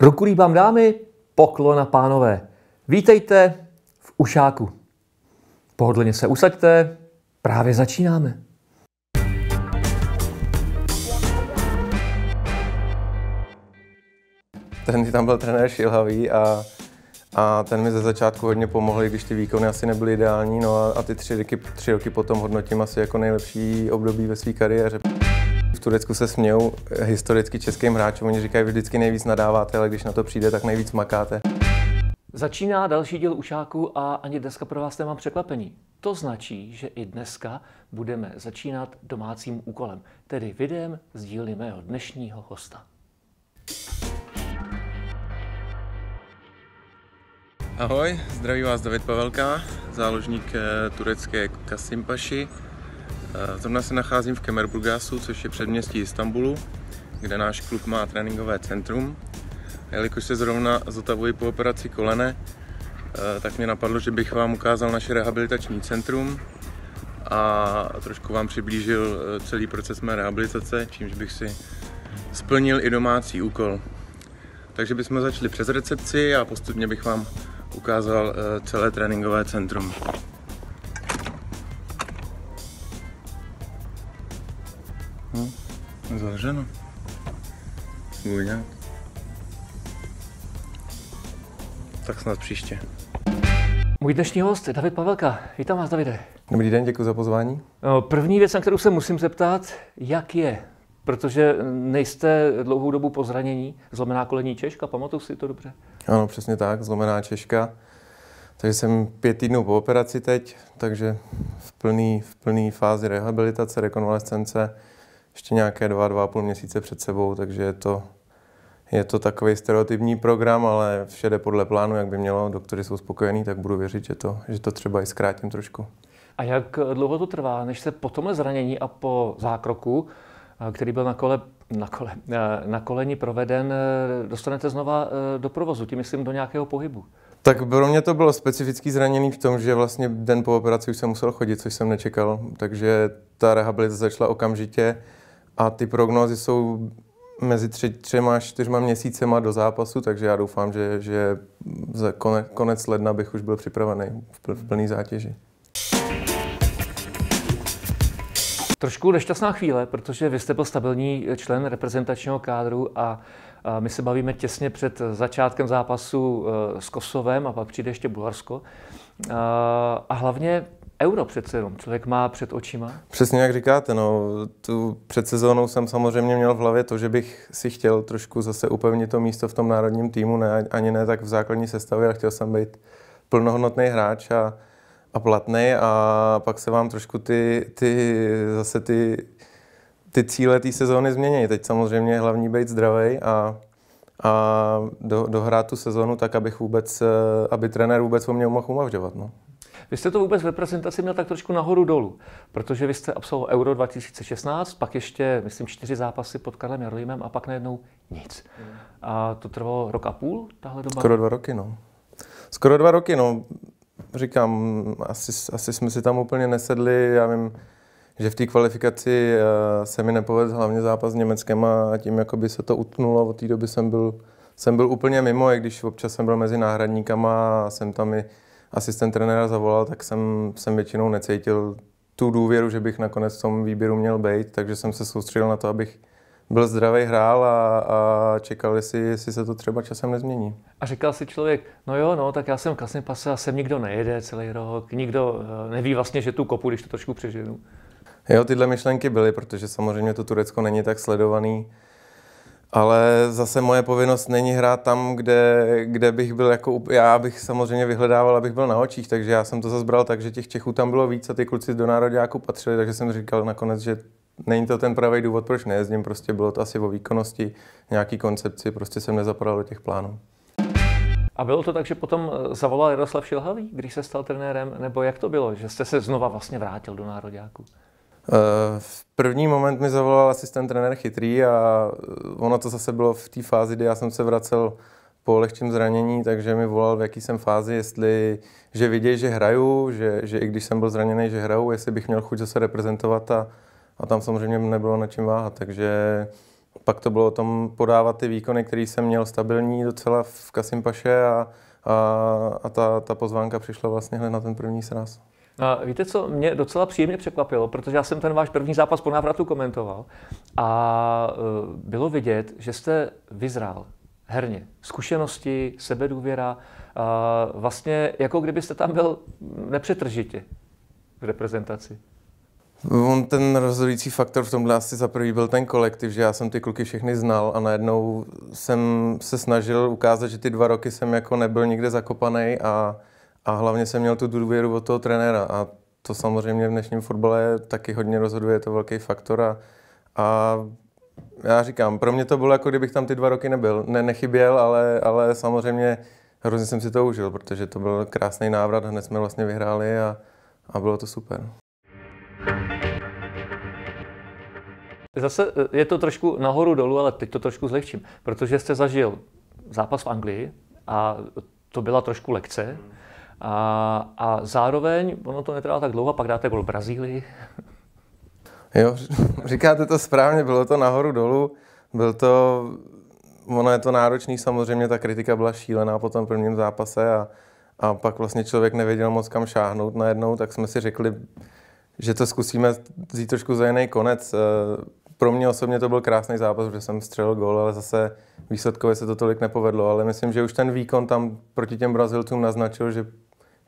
Ruku líbám dámy, poklona pánové. Vítejte v Ušáku. Pohodlně se usaďte, právě začínáme. Ten tam byl trenér šilhavý a, a ten mi ze začátku hodně pomohl, i když ty výkony asi nebyly ideální. No a, a ty tři roky, tři roky potom hodnotím asi jako nejlepší období ve své kariéře. V Turecku se smějou eh, historicky českým hráčům, oni říkají, že vždycky nejvíc nadáváte, ale když na to přijde, tak nejvíc makáte. Začíná další díl Ušáku a ani dneska pro vás nemám překvapení. To značí, že i dneska budeme začínat domácím úkolem, tedy videem z dílny mého dnešního hosta. Ahoj, zdraví vás David Pavelka, záložník eh, turecké Kasimpaši. Eh, zrovna se nacházím v Kemerburgasu, což je předměstí Istanbulu, kde náš klub má tréninkové centrum. Jelikož se zrovna zotavuji po operaci kolene, eh, tak mě napadlo, že bych vám ukázal naše rehabilitační centrum a trošku vám přiblížil eh, celý proces mé rehabilitace, čímž bych si splnil i domácí úkol. Takže bychom začali přes recepci a postupně bych vám ukázal celé tréninkové centrum. Můj nějak. Tak snad příště. Můj dnešní host je David Pavelka. Vítám vás, Davide. Dobrý den, děkuji za pozvání. No, první věc, na kterou se musím zeptat, jak je? Protože nejste dlouhou dobu po zranění. Zlomená kolení Češka, pamatuju si to dobře? Ano, přesně tak, zlomená Češka. Takže jsem pět týdnů po operaci teď, takže v plný, v plný fázi rehabilitace, rekonvalescence, ještě nějaké dva, dva a půl měsíce před sebou, takže je to je to takový stereotypní program, ale vše jde podle plánu, jak by mělo, doktory jsou spokojení, tak budu věřit, že to, že to třeba i zkrátím trošku. A jak eh, dlouho to trvá, než se po tomhle zranění a po zákroku, eh, který byl na kole, na, kole, eh, na koleni proveden, dostanete znova do provozu, tím myslím do nějakého pohybu? Tak pro mě to bylo specifický zranění v tom, že vlastně den po operaci už jsem musel chodit, což jsem nečekal, takže ta rehabilitace začala okamžitě a ty prognózy jsou mezi tři, třema a čtyřma měsícema do zápasu, takže já doufám, že, že za konec, konec ledna bych už byl připravený v, v plné zátěži. Trošku nešťastná chvíle, protože vy jste byl stabilní člen reprezentačního kádru a my se bavíme těsně před začátkem zápasu eh, s Kosovem a pak přijde ještě Bulharsko. Eh, a hlavně euro přece jenom člověk má před očima. Přesně jak říkáte, no, tu před sezónou jsem samozřejmě měl v hlavě to, že bych si chtěl trošku zase upevnit to místo v tom národním týmu, ne, ani ne tak v základní sestavě, ale chtěl jsem být plnohodnotný hráč a, a platný a pak se vám trošku ty, ty zase ty, ty cíle té sezóny změní. Teď samozřejmě hlavní být zdravý a a do, dohrát tu sezonu tak, abych vůbec, eh, aby trenér vůbec o mě mohl uvažovat. No. Vy jste to vůbec ve prezentaci měl tak trošku nahoru dolů, protože vy jste absolvoval Euro 2016, pak ještě, myslím, čtyři zápasy pod Karlem Jarlímem a pak najednou nic. A to trvalo rok a půl, tahle doba? Skoro dva roky, no. Skoro dva roky, no. Říkám, asi, asi jsme si tam úplně nesedli, já vím, že v té kvalifikaci eh, se mi nepovedl hlavně zápas s Německem a tím jakoby se to utnulo. Od té doby jsem byl, jsem byl úplně mimo, i když občas jsem byl mezi náhradníkama a jsem tam i asistent trenéra zavolal, tak jsem, jsem většinou necítil tu důvěru, že bych nakonec v tom výběru měl být, takže jsem se soustředil na to, abych byl zdravý hrál a, a čekal, jestli, jestli se to třeba časem nezmění. A říkal si člověk, no jo, no, tak já jsem vlastně pase a sem nikdo nejede celý rok, nikdo eh, neví vlastně, že tu kopu, když to trošku přežiju. Jo, tyhle myšlenky byly, protože samozřejmě to Turecko není tak sledovaný ale zase moje povinnost není hrát tam, kde, kde bych byl jako, já bych samozřejmě vyhledával, abych byl na očích, takže já jsem to bral tak, že těch Čechů tam bylo víc a ty kluci do nároďáku patřili, takže jsem říkal nakonec, že není to ten pravý důvod, proč nejezdím, prostě bylo to asi o výkonnosti, nějaký koncepci, prostě jsem nezapadal do těch plánů. A bylo to tak, že potom eh, zavolal Jaroslav Šilhavý, když se stal trenérem, nebo jak to bylo, že jste se znova vlastně vrátil do Národějáku? Eh, v první moment mi zavolal asistent trenér chytrý a eh, ono to zase bylo v té fázi, kdy já jsem se vracel po lehčím zranění, takže mi volal, v jaký jsem fázi, jestli, že vidějí, že hraju, že, že i když jsem byl zraněný, že hraju, jestli bych měl chuť zase reprezentovat a, a tam samozřejmě nebylo na čím váhat, takže pak to bylo o tom podávat ty výkony, které jsem měl stabilní docela v Kasimpaše a, a, a ta, ta pozvánka přišla vlastně hned na ten první sraz. A víte co, mě docela příjemně překvapilo, protože já jsem ten váš první zápas po návratu komentoval a e, bylo vidět, že jste vyzrál herně. Zkušenosti, sebedůvěra, vlastně jako kdybyste tam byl nepřetržitě v reprezentaci. On ten rozhodující faktor v tomhle asi za prvý byl ten kolektiv, že já jsem ty kluky všechny znal a najednou jsem se snažil ukázat, že ty dva roky jsem jako nebyl nikde zakopaný a a hlavně jsem měl tu důvěru od toho trenéra a to samozřejmě v dnešním fotbale taky hodně rozhoduje, je to velký faktor a, a já říkám, pro mě to bylo jako kdybych tam ty dva roky nebyl, ne, nechyběl, ale, ale samozřejmě hrozně jsem si to užil, protože to byl krásný návrat, hned jsme vlastně vyhráli a, a bylo to super. Zase e, je to trošku nahoru dolů, ale teď to trošku zlehčím, protože jste zažil zápas v Anglii a to byla trošku lekce. A, a zároveň, ono to netrvá tak dlouho, pak dáte gol Brazílii. Jo, říkáte to správně, bylo to nahoru dolů, byl to, ono je to náročný, samozřejmě ta kritika byla šílená po tom prvním zápase a, a pak vlastně člověk nevěděl moc kam šáhnout najednou, tak jsme si řekli, že to zkusíme vzít trošku za jiný konec. Eh, pro mě osobně to byl krásný zápas, protože jsem střelil gól, ale zase výsledkově se to tolik nepovedlo, ale myslím, že už ten výkon tam proti těm Brazilcům naznačil, že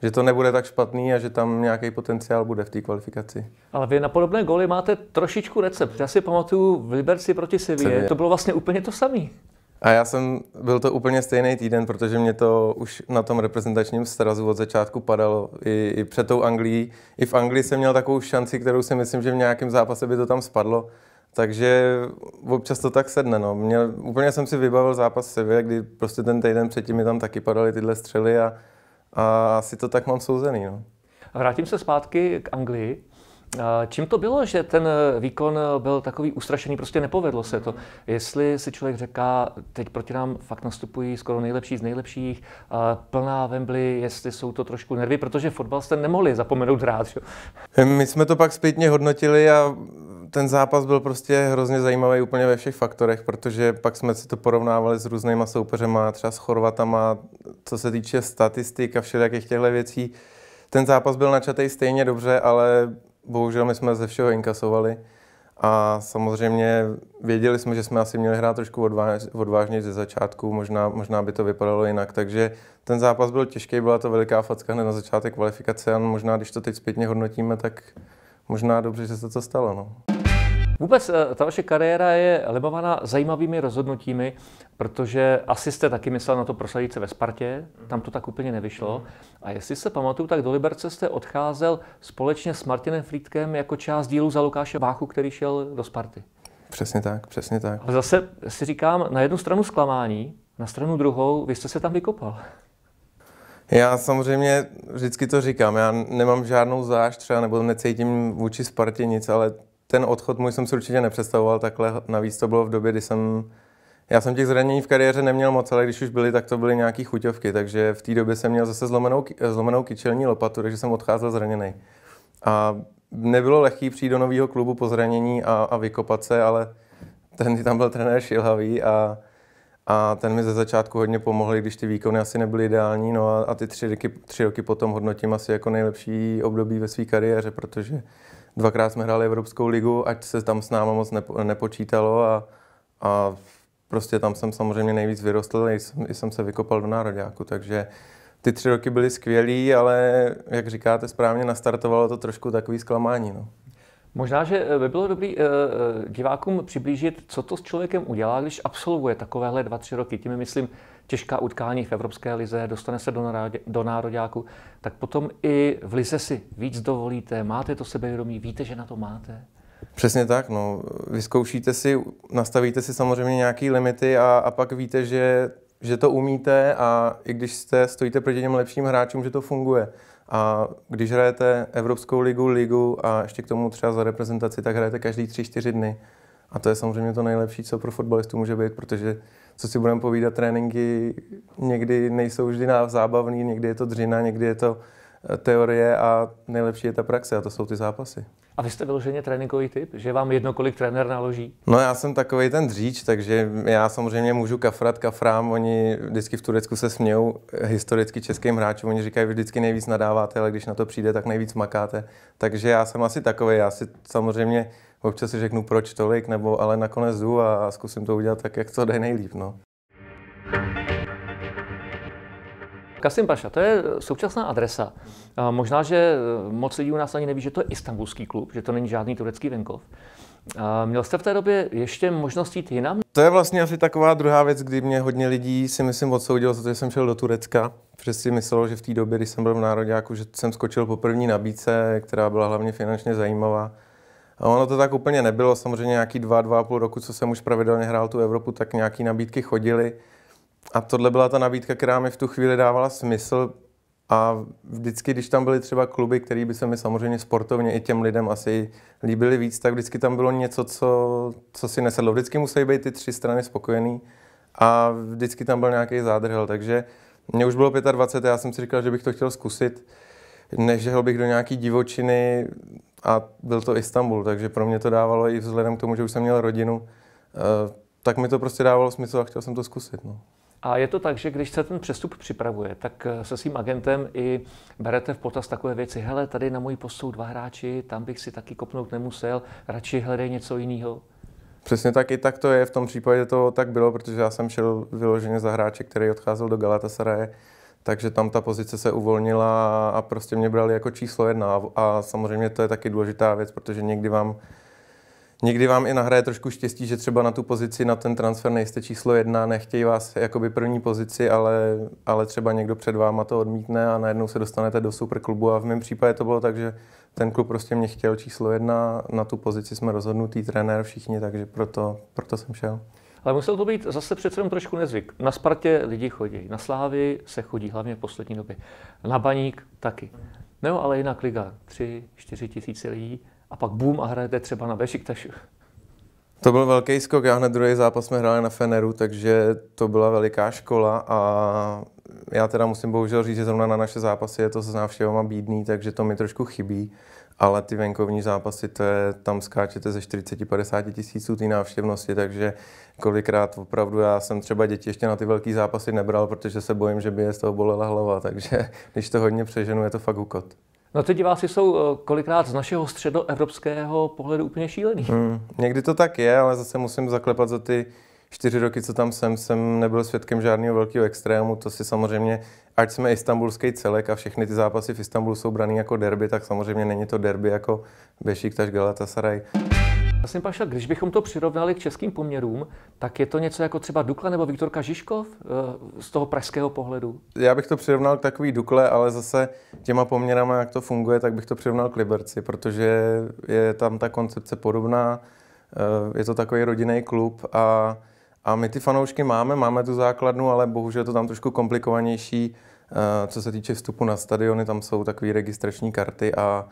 že to nebude tak špatný a že tam nějaký potenciál bude v té kvalifikaci. Ale vy na podobné goly máte trošičku recept. Já si pamatuju v Liberci proti Sevě, to bylo vlastně úplně to samé. A já jsem, byl to úplně stejný týden, protože mě to už na tom reprezentačním srazu od začátku padalo. I, i před tou Anglií. I v Anglii jsem měl takovou šanci, kterou si myslím, že v nějakém zápase by to tam spadlo. Takže občas to tak sedne. No. Mě, úplně jsem si vybavil zápas Sevě, kdy prostě ten týden předtím mi tam taky padaly tyhle střely a a asi to tak mám souzený. No. Vrátím se zpátky k Anglii. Čím to bylo, že ten eh, výkon eh, byl takový ustrašený, prostě nepovedlo se to? Mm. Jestli si člověk říká, teď proti nám fakt nastupují skoro nejlepší z nejlepších, plná Wembley, jestli jsou to trošku nervy, protože fotbal jste nemohli zapomenout hrát. Že? Hm, my jsme to pak zpětně hodnotili a ten zápas byl prostě hrozně zajímavý úplně ve všech faktorech, protože pak jsme si to porovnávali s různýma soupeřema, třeba s Chorvatama, co se týče statistik a všelijakých těchto věcí. Ten zápas byl načatý stejně dobře, ale bohužel my jsme ze všeho inkasovali a samozřejmě věděli jsme, že jsme asi měli hrát trošku odváž, odvážně ze začátku, možná, možná by to vypadalo jinak, takže ten zápas byl těžký, byla to veliká facka hned na začátek kvalifikace a možná, když to teď zpětně hodnotíme, tak možná dobře, že se to stalo. No. Vůbec eh, ta vaše kariéra je lemovaná zajímavými rozhodnutími, protože asi jste taky myslel na to prosadit se ve Spartě, tam to tak úplně nevyšlo. Mhm. A jestli se pamatuju, tak do Liberce jste odcházel společně s Martinem Frýdkem jako část dílu za Lukáše Váchu, který šel do Sparty. Přesně tak, přesně tak. Ale zase si říkám, na jednu stranu zklamání, na stranu druhou, vy jste se tam vykopal. Já samozřejmě vždycky to říkám, já nemám žádnou zášť třeba, nebo necítím vůči Spartě nic, ale ten odchod můj jsem si určitě nepředstavoval takhle. Navíc to bylo v době, kdy jsem... Já jsem těch zranění v kariéře neměl moc, ale když už byly, tak to byly nějaké chuťovky, takže v té době jsem měl zase zlomenou, zlomenou kyčelní lopatu, takže jsem odcházel zraněný. A nebylo lehký přijít do nového klubu po zranění a, a vykopat se, ale ten tam byl trenér šilhavý a, a ten mi ze začátku hodně pomohl, když ty výkony asi nebyly ideální. No a, a ty tři roky, tři roky potom hodnotím asi jako nejlepší období ve své kariéře, protože dvakrát jsme hráli Evropskou ligu, ať se tam s náma moc nepo, nepočítalo a, a prostě tam jsem samozřejmě nejvíc vyrostl, i jsem, i jsem se vykopal do nároďáku, takže ty tři roky byly skvělý, ale jak říkáte správně, nastartovalo to trošku takový zklamání. No. Možná, že eh, by bylo dobré eh, eh, divákům přiblížit, co to s člověkem udělá, když absolvuje takovéhle dva, tři roky. Tím myslím těžká utkání v Evropské lize, dostane se do, národě, do nároďáku, tak potom i v lize si víc dovolíte, máte to sebevědomí, víte, že na to máte. Přesně tak, no. Vyzkoušíte si, nastavíte si samozřejmě nějaké limity a, a pak víte, že, že to umíte a i když jste, stojíte proti těm lepším hráčům, že to funguje. A když hrajete Evropskou ligu, ligu a ještě k tomu třeba za reprezentaci, tak hrajete každý tři, čtyři dny. A to je samozřejmě to nejlepší, co pro fotbalistu může být, protože co si budeme povídat, tréninky někdy nejsou vždy zábavný, někdy je to dřina, někdy je to eh, teorie a nejlepší je ta praxe a to jsou ty zápasy. A vy jste vyloženě tréninkový typ, že vám jedno, kolik trenér naloží? No já jsem takový ten dříč, takže já samozřejmě můžu kafrat kafrám, oni vždycky v Turecku se smějou eh, historicky českým hráčům, oni říkají, že vždycky nejvíc nadáváte, ale když na to přijde, tak nejvíc makáte. Takže já jsem asi takový, já si samozřejmě občas si řeknu, proč tolik, nebo ale nakonec jdu a zkusím to udělat tak, jak to jde nejlíp. No. Kasim Paša, to je eh, současná adresa. A možná, že eh, moc lidí u nás ani neví, že to je istambulský klub, že to není žádný turecký venkov. A měl jste v té době ještě možnost jít jinam? To je vlastně asi taková druhá věc, kdy mě hodně lidí si myslím odsoudilo za to, že jsem šel do Turecka. Přesně si myslelo, že v té době, kdy jsem byl v Národě, že jsem skočil po první nabídce, která byla hlavně finančně zajímavá Ono to tak úplně nebylo, samozřejmě nějaký dva, dva a půl roku, co jsem už pravidelně hrál tu Evropu, tak nějaký nabídky chodily. A tohle byla ta nabídka, která mi v tu chvíli dávala smysl. A vždycky, když tam byly třeba kluby, které by se mi samozřejmě sportovně i těm lidem asi líbily víc, tak vždycky tam bylo něco, co, co si nesedlo. Vždycky musí být ty tři strany spokojený a vždycky tam byl nějaký zádrhel. Takže mě už bylo 25, já jsem si říkal, že bych to chtěl zkusit nežehl bych do nějaký divočiny a byl to Istanbul, takže pro mě to dávalo i vzhledem k tomu, že už jsem měl rodinu, eh, tak mi to prostě dávalo smysl a chtěl jsem to zkusit. No. A je to tak, že když se ten přestup připravuje, tak eh, se svým agentem i berete v potaz takové věci. Hele, tady na můj post dva hráči, tam bych si taky kopnout nemusel, radši hledej něco jiného. Přesně tak, i tak to je. V tom případě to tak bylo, protože já jsem šel vyloženě za hráče, který odcházel do Galatasaraje takže tam ta pozice se uvolnila a prostě mě brali jako číslo jedna. A samozřejmě to je taky důležitá věc, protože někdy vám Někdy vám i nahraje trošku štěstí, že třeba na tu pozici, na ten transfer nejste číslo jedna, nechtějí vás jakoby první pozici, ale, ale třeba někdo před váma to odmítne a najednou se dostanete do superklubu a v mém případě to bylo tak, že ten klub prostě mě chtěl číslo jedna, na tu pozici jsme rozhodnutý trenér všichni, takže proto, proto jsem šel. Ale musel to být zase přece jenom trošku nezvyk. Na Spartě lidi chodí, na Slávy se chodí, hlavně v poslední době. Na Baník taky. No, ale jinak liga. Tři, čtyři tisíce lidí a pak boom a hrajete třeba na Bešiktašu. To byl velký skok, já hned druhý zápas jsme hráli na Feneru, takže to byla veliká škola a já teda musím bohužel říct, že zrovna na naše zápasy je to s návštěvama bídný, takže to mi trošku chybí ale ty venkovní zápasy, to je, tam skáčete ze 40-50 tisíců té návštěvnosti, takže kolikrát opravdu já jsem třeba děti ještě na ty velké zápasy nebral, protože se bojím, že by je z toho bolela hlava, takže když to hodně přeženu, je to fakt ukot. No ty diváci jsou eh, kolikrát z našeho středoevropského pohledu úplně šílený. Hmm, někdy to tak je, ale zase musím zaklepat za ty čtyři roky, co tam jsem, jsem nebyl svědkem žádného velkého extrému. To si samozřejmě, ať jsme istambulský celek a všechny ty zápasy v Istanbulu jsou braný jako derby, tak samozřejmě není to derby jako Bešík až Galatasaray. Vlastně Paša, když bychom to přirovnali k českým poměrům, tak je to něco jako třeba Dukla nebo Viktorka Žižkov eh, z toho pražského pohledu? Já bych to přirovnal k takový Dukle, ale zase těma poměrama, jak to funguje, tak bych to přirovnal k Liberci, protože je tam ta koncepce podobná, eh, je to takový rodinný klub a a my ty fanoušky máme, máme tu základnu, ale bohužel je to tam trošku komplikovanější. Eh, co se týče vstupu na stadiony, tam jsou takové registrační karty a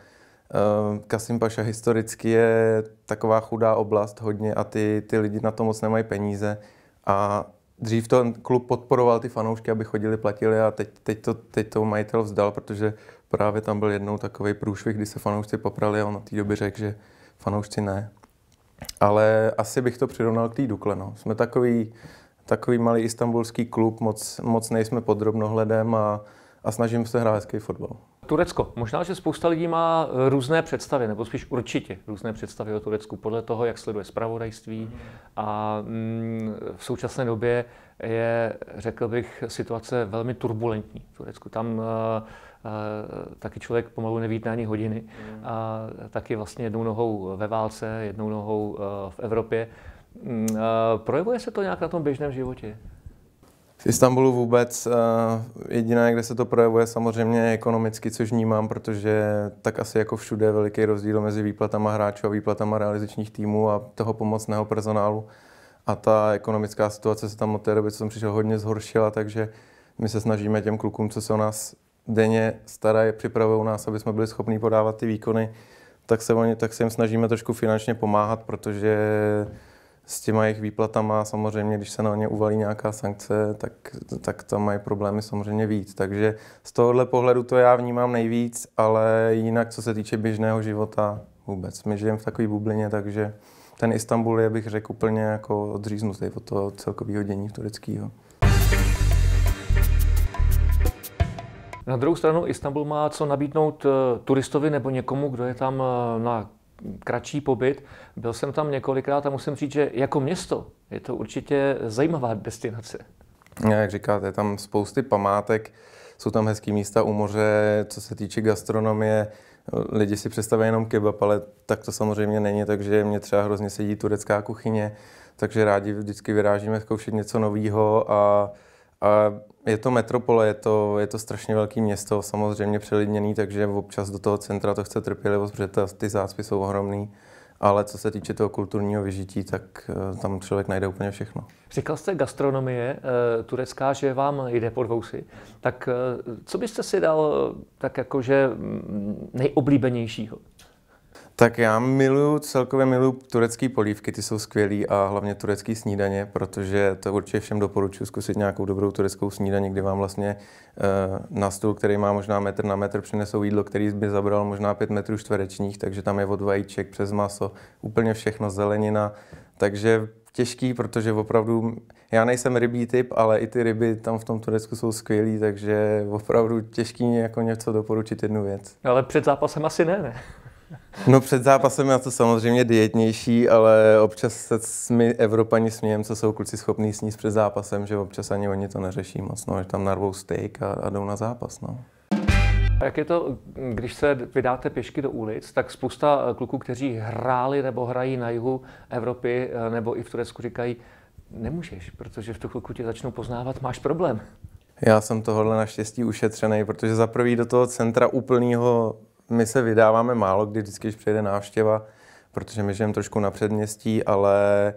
eh, Kasim Paša historicky je taková chudá oblast hodně a ty, ty lidi na to moc nemají peníze. A dřív to klub podporoval ty fanoušky, aby chodili, platili a teď, teď, to, teď to majitel vzdal, protože právě tam byl jednou takový průšvih, kdy se fanoušci poprali a on na té době řekl, že fanoušci ne ale asi bych to přirovnal k té Dukle. No. Jsme takový, takový malý istambulský klub, moc, moc nejsme pod drobnohledem a, a snažím se hrát hezký fotbal. Turecko. Možná, že spousta lidí má e, různé představy, nebo spíš určitě různé představy o Turecku podle toho, jak sleduje zpravodajství a mm, v současné době je, řekl bych, situace velmi turbulentní v Turecku. Tam eh, eh, taky člověk pomalu neví ani hodiny hmm. a taky vlastně jednou nohou ve válce, jednou nohou eh, v Evropě. Mm, projevuje se to nějak na tom běžném životě? V Istanbulu vůbec jediné, kde se to projevuje samozřejmě je ekonomicky, což vnímám, protože tak asi jako všude je veliký rozdíl mezi výplatama hráčů a výplatama realizačních týmů a toho pomocného personálu a ta ekonomická situace se tam od té doby, co jsem přišel, hodně zhoršila, takže my se snažíme těm klukům, co se o nás denně starají, připravují nás, aby jsme byli schopni podávat ty výkony, tak se, oni, tak se jim snažíme trošku finančně pomáhat, protože s těma jejich výplatama samozřejmě, když se na ně uvalí nějaká sankce, tak, tak tam mají problémy samozřejmě víc. Takže z tohohle pohledu to já vnímám nejvíc, ale jinak, co se týče běžného života, vůbec. My žijeme v takové bublině, takže ten Istanbul je, bych řekl, úplně jako odříznutý od toho celkového dění tureckého. Na druhou stranu Istanbul má co nabídnout eh, turistovi nebo někomu, kdo je tam eh, na kratší pobyt. Byl jsem tam několikrát a musím říct, že jako město je to určitě zajímavá destinace. No, jak říkáte, je tam spousty památek, jsou tam hezké místa u moře, co se týče gastronomie, lidi si představí jenom kebab, ale tak to samozřejmě není, takže mě třeba hrozně sedí turecká kuchyně, takže rádi vždycky vyrážíme zkoušet něco nového a, a je to metropole, je to, je to strašně velké město, samozřejmě přelidněný, takže občas do toho centra to chce trpělivost, protože ty zácpy jsou ohromné ale co se týče toho kulturního vyžití, tak eh, tam člověk najde úplně všechno. Říkal jste gastronomie eh, turecká, že vám jde po dvousy. Tak eh, co byste si dal tak jakože mm, nejoblíbenějšího? Tak já miluju, celkově miluju turecké polívky, ty jsou skvělé a hlavně turecké snídaně, protože to určitě všem doporučuji zkusit nějakou dobrou tureckou snídaní, kdy vám vlastně eh, na stůl, který má možná metr na metr, přinesou jídlo, který by zabral možná 5 metrů čtverečních, takže tam je od vajíček přes maso, úplně všechno, zelenina, takže těžký, protože opravdu, já nejsem rybí typ, ale i ty ryby tam v tom Turecku jsou skvělý, takže opravdu těžký jako něco doporučit jednu věc. Ale před zápasem asi ne, ne? No před zápasem já to samozřejmě dietnější, ale občas se my Evropani smějem, co jsou kluci schopní sníst před zápasem, že občas ani oni to neřeší moc, no, že tam narvou steak a, a jdou na zápas. No. A jak je to, když se vydáte pěšky do ulic, tak spousta eh, kluků, kteří hráli nebo hrají na jihu Evropy eh, nebo i v Turecku, říkají, nemůžeš, protože v tu chvilku tě začnou poznávat, máš problém. Já jsem tohle naštěstí ušetřený, protože za prvý do toho centra úplného my se vydáváme málo kdy, vždycky, když přijede návštěva, protože my žijeme trošku na předměstí, ale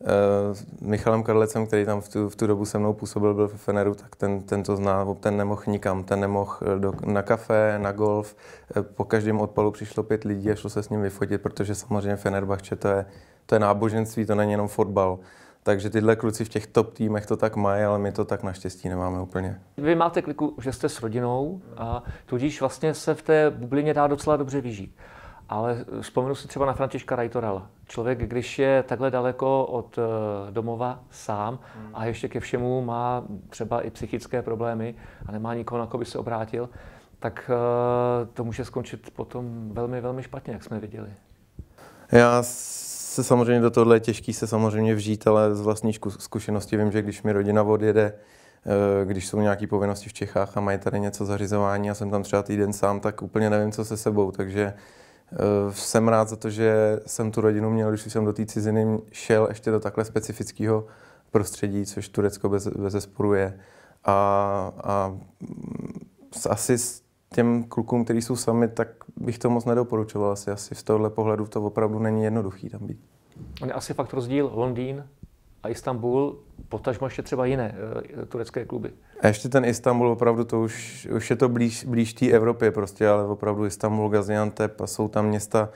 uh, Michalem Karlecem, který tam v tu, v tu dobu se mnou působil, byl v Feneru, tak ten, ten to zná, ten nemohl nikam, ten nemohl eh, do, na kafe, na golf, eh, po každém odpalu přišlo pět lidí a šlo se s ním vyfotit, protože samozřejmě Fenerbahce to je, to je náboženství, to není jenom fotbal. Takže tyhle kluci v těch top týmech to tak mají, ale my to tak naštěstí nemáme úplně. Vy máte kliku, že jste s rodinou a tudíž vlastně se v té bublině dá docela dobře vyžít. Ale vzpomenu si třeba na Františka Rajtorala. Člověk, když je takhle daleko od eh, domova sám a ještě ke všemu má třeba i psychické problémy a nemá nikoho, na koho by se obrátil, tak eh, to může skončit potom velmi, velmi špatně, jak jsme viděli. Já se samozřejmě do tohle je těžký se samozřejmě vžít, ale z vlastní zkušenosti vím, že když mi rodina odjede, eh, když jsou nějaké povinnosti v Čechách a mají tady něco zařizování a jsem tam třeba týden sám, tak úplně nevím, co se sebou, takže eh, jsem rád za to, že jsem tu rodinu měl, když jsem do té ciziny šel ještě do takhle specifického prostředí, což Turecko bez, bez je. A, a mm, asi těm klukům, kteří jsou sami, tak bych to moc nedoporučoval. Asi, asi z tohohle pohledu to opravdu není jednoduchý tam být. On je asi fakt rozdíl Londýn a Istanbul, potažmo ještě třeba jiné eh, turecké kluby. A ještě ten Istanbul, opravdu to už, už je to blíž, blíž té Evropě prostě, ale opravdu Istanbul, Gaziantep a jsou tam města,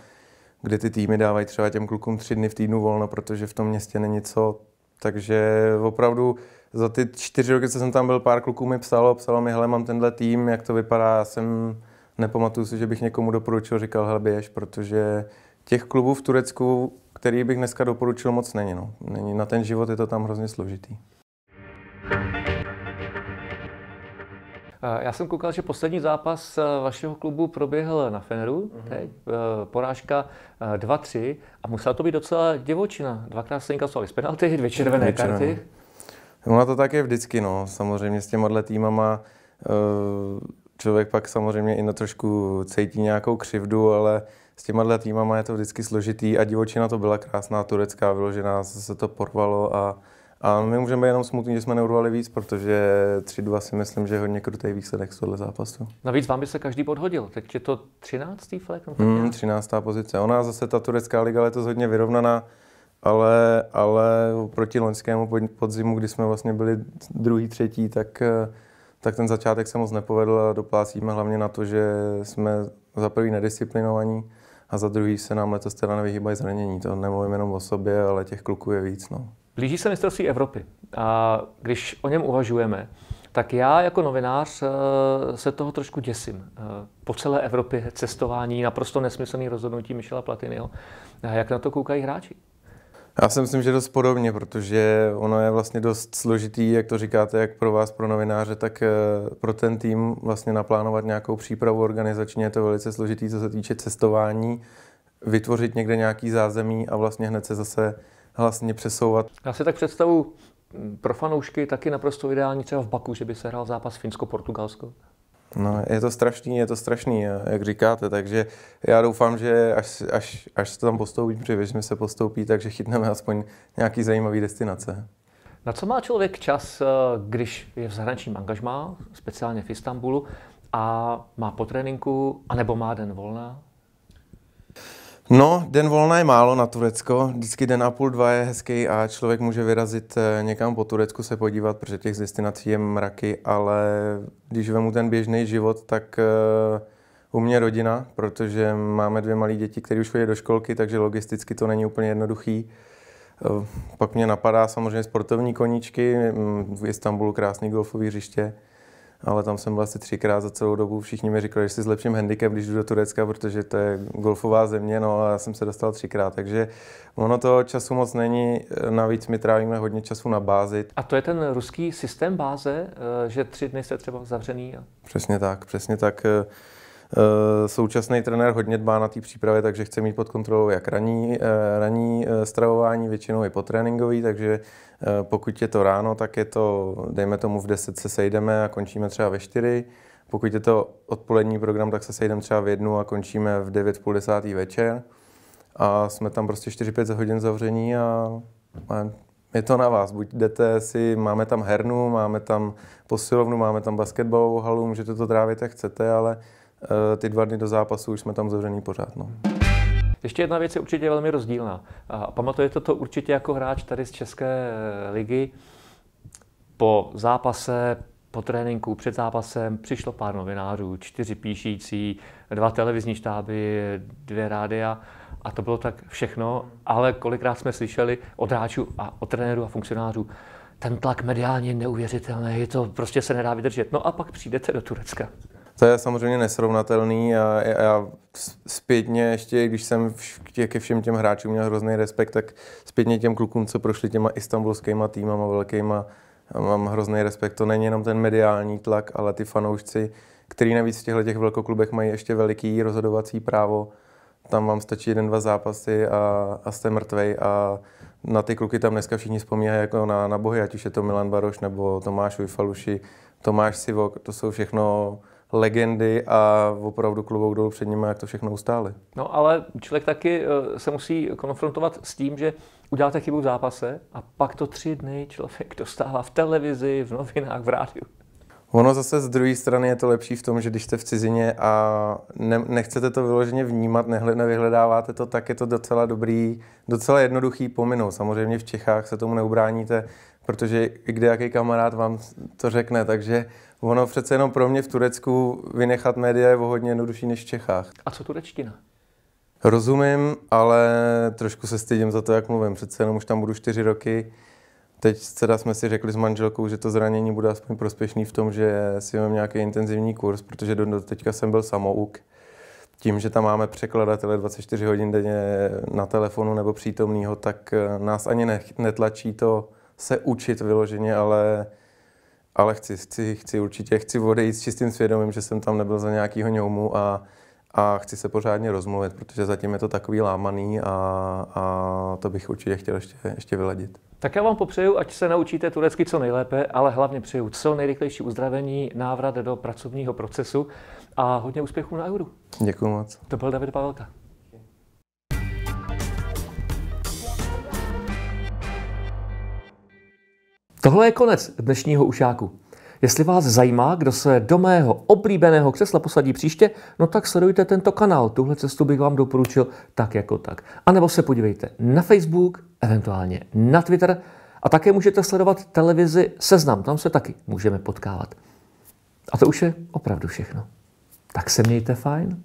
kde ty týmy dávají třeba těm klukům tři dny v týdnu volno, protože v tom městě není co. Takže opravdu za ty čtyři roky, co jsem tam byl, pár kluků mi psalo, psalo mi, hele, mám tenhle tým, jak to vypadá, já jsem nepamatuju si, že bych někomu doporučil, říkal, hele, běž, protože těch klubů v Turecku, který bych dneska doporučil, moc není, no. není. Na ten život je to tam hrozně složitý. Eh, já jsem koukal, že poslední zápas eh, vašeho klubu proběhl na Feneru, mm-hmm. teď, eh, porážka 2-3 a musela to být docela divočina. Dvakrát se inkasovali z penalty, dvě červené dvě karty. Ona no, to tak je vždycky, no. Samozřejmě s těma týmama eh, člověk pak samozřejmě i na trošku cítí nějakou křivdu, ale s těma týmama je to vždycky složitý a divočina to byla krásná turecká vyložená, se to porvalo a, a my můžeme jenom smutný, že jsme neurvali víc, protože 3-2 si myslím, že je hodně krutý výsledek z tohle zápasu. Navíc vám by se každý podhodil. Teď je to 13. flek? No, 13. pozice. Ona zase ta turecká liga letos hodně vyrovnaná ale, ale proti loňskému podzimu, kdy jsme vlastně byli druhý, třetí, tak, eh, tak ten začátek se moc nepovedl a doplácíme hlavně na to, že jsme za prvý nedisciplinovaní a za druhý se nám letos teda nevyhýbají zranění. To nemluvím jenom o sobě, ale těch kluků je víc. No. Blíží se mistrovství Evropy a když o něm uvažujeme, tak já jako novinář eh, se toho trošku děsím. Eh, po celé Evropě cestování, naprosto nesmyslný rozhodnutí Michela Platinyho. Jak na to koukají hráči? Já si myslím, že dost podobně, protože ono je vlastně dost složitý, jak to říkáte, jak pro vás, pro novináře, tak eh, pro ten tým vlastně naplánovat nějakou přípravu organizačně je to velice složitý, co se týče cestování, vytvořit někde nějaký zázemí a vlastně hned se zase vlastně přesouvat. Já si tak představu mm, pro fanoušky taky naprosto ideální třeba v Baku, že by se hrál zápas Finsko-Portugalsko. No, je to strašný, je to strašný, jak říkáte, takže já doufám, že až, až, až se tam postoupí, protože se postoupí, takže chytneme aspoň nějaký zajímavý destinace. Na co má člověk čas, eh, když je v zahraničním angažmá, speciálně v Istanbulu, a má po tréninku, anebo má den volna? No, den volna je málo na Turecko. Vždycky den a půl, dva je hezký a člověk může vyrazit eh, někam po Turecku se podívat, protože těch destinací je mraky, ale když vemu ten běžný život, tak eh, u mě rodina, protože máme dvě malé děti, které už chodí do školky, takže logisticky to není úplně jednoduchý. Eh, pak mě napadá samozřejmě sportovní koníčky, mm, v Istanbulu krásný golfový hřiště, ale tam jsem byl asi třikrát za celou dobu. Všichni mi říkali, že si zlepším handicap, když jdu do Turecka, protože to je golfová země, no a já jsem se dostal třikrát. Takže ono toho času moc není, navíc my trávíme hodně času na bázi. A to je ten ruský systém báze, eh, že tři dny jste třeba zavřený? A... Přesně tak, přesně tak. Eh, Eh, současný trenér hodně dbá na té přípravě, takže chce mít pod kontrolou jak ranní, eh, ranní eh, stravování, většinou i potréninkový, takže pokud je to ráno, tak je to, dejme tomu, v 10 se sejdeme a končíme třeba ve 4. Pokud je to odpolední program, tak se sejdeme třeba v jednu a končíme v 9.30 půl desátý večer. A jsme tam prostě 4-5 hodin zavření a, a je to na vás. Buď jdete si, máme tam hernu, máme tam posilovnu, máme tam basketbalovou halu, můžete to trávit jak chcete, ale Eh, ty dva dny do zápasu už jsme tam zavřený pořád. No. Ještě jedna věc je určitě velmi rozdílná. A pamatujete to určitě jako hráč tady z České eh, ligy. Po zápase, po tréninku, před zápasem přišlo pár novinářů, čtyři píšící, dva televizní štáby, dvě rádia a to bylo tak všechno, ale kolikrát jsme slyšeli od hráčů a od trenérů a funkcionářů, ten tlak mediálně neuvěřitelný, je to prostě se nedá vydržet. No a pak přijdete do Turecka. To je samozřejmě nesrovnatelný a já zpětně ještě, když jsem ke všem těm hráčům měl hrozný respekt, tak zpětně těm klukům, co prošli těma istambulskýma týmama velkýma, mám hrozný respekt. To není jenom ten mediální tlak, ale ty fanoušci, který navíc v těchto těch velkoklubech mají ještě veliký rozhodovací právo, tam vám stačí jeden, dva zápasy a, a jste mrtvej a na ty kluky tam dneska všichni vzpomínají jako na, na bohy, ať už je to Milan Baroš nebo Tomáš Ujfaluši, Tomáš Sivok, to jsou všechno legendy a opravdu klubou dolů před nimi, jak to všechno ustály. No ale člověk taky eh, se musí konfrontovat s tím, že uděláte chybu v zápase a pak to tři dny člověk dostává v televizi, v novinách, v rádiu. Ono zase z druhé strany je to lepší v tom, že když jste v cizině a ne, nechcete to vyloženě vnímat, nevyhledáváte to, tak je to docela dobrý, docela jednoduchý pominou. Samozřejmě v Čechách se tomu neubráníte, protože i kde jaký kamarád vám to řekne, takže ono přece jenom pro mě v Turecku vynechat média je o hodně jednodušší než v Čechách. A co turečtina? Rozumím, ale trošku se stydím za to, jak mluvím. Přece jenom už tam budu čtyři roky. Teď teda jsme si řekli s manželkou, že to zranění bude aspoň prospěšný v tom, že si mám nějaký intenzivní kurz, protože do teďka jsem byl samouk. Tím, že tam máme překladatele 24 hodin denně na telefonu nebo přítomného, tak eh, nás ani netlačí to se učit vyloženě, ale, ale chci, chci, chci určitě, chci odejít s čistým svědomím, že jsem tam nebyl za nějakýho ňoumu a, a chci se pořádně rozmluvit, protože zatím je to takový lámaný a, a to bych určitě chtěl ještě, ještě vyladit. Tak já vám popřeju, ať se naučíte turecky co nejlépe, ale hlavně přeju co nejrychlejší uzdravení, návrat do pracovního procesu a hodně úspěchů na Euru. Děkuji moc. To byl David Pavelka. Tohle je konec dnešního ušáku. Jestli vás zajímá, kdo se do mého oblíbeného křesla posadí příště, no tak sledujte tento kanál. Tuhle cestu bych vám doporučil tak jako tak. A nebo se podívejte na Facebook, eventuálně na Twitter a také můžete sledovat televizi Seznam. Tam se taky můžeme potkávat. A to už je opravdu všechno. Tak se mějte fajn.